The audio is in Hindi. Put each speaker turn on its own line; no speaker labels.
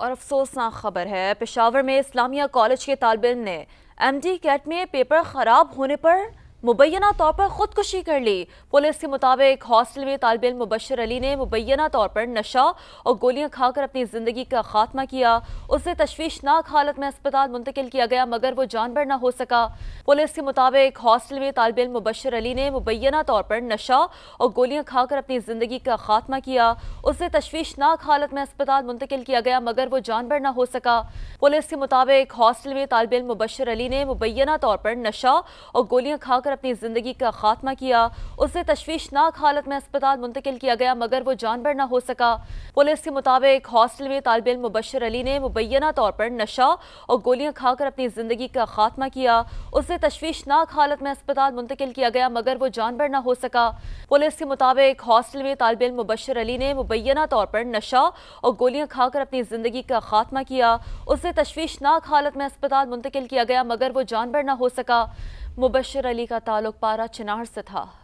और अफसोसनाक खबर है पेशावर में इस्लामिया कॉलेज के तालब ने एम डी कैट में पेपर ख़राब होने पर मुबैना तौर पर खुदकुशी कर ली पुलिस के मुताबिक हॉस्टल में तालब इम मुबशर अली ने मुबैना तौर पर नशा और गोलियां खाकर अपनी ज़िंदगी का खात्मा किया उसे तशवीशनाक हालत में अस्पताल मुंतकिल किया गया मगर वो जानवर ना हो सका पुलिस के मुताबिक हॉस्टल में तालब इम मुबशर अली ने मुबैना तौर पर नशा और गोलियां खाकर अपनी ज़िंदगी का खात्मा किया उसे तशवीशनाक हालत में अस्पताल मुंतकिल किया गया मगर वो जानवर ना हो सका पुलिस के मुताबिक हॉस्टल में तालब इम मुबशर अली ने मुबैना तौर पर नशा और गोलियां खाकर अपनी ज़िंदगी का खात्मा किया उसे तश्वीशनाक हालत में अस्पताल मुंतकिल किया गया मगर वो जानवर ना हो सका पुलिस के मुताबिक हॉस्टल में तालब इम मुबशर अली ने मुबैना तौर पर नशा और गोलियाँ खाकर अपनी ज़िंदगी का खात्मा किया उसे तश्वीशनाक हालत में अस्पताल मुंतकिल किया गया मगर वो जानवर ना हो सका पुलिस के मुताबिक हॉस्टल में तालब इम मुबशर अली ने मुबैना तौर पर नशा और गोलियां खाकर अपनी ज़िंदगी का खात्मा किया उसे तश्वीशनाक हालत में अस्पताल मुंतकिल किया गया मगर वो जानवर ना हो सका मुबशर अली का ताल्लुक पारा चिनार से था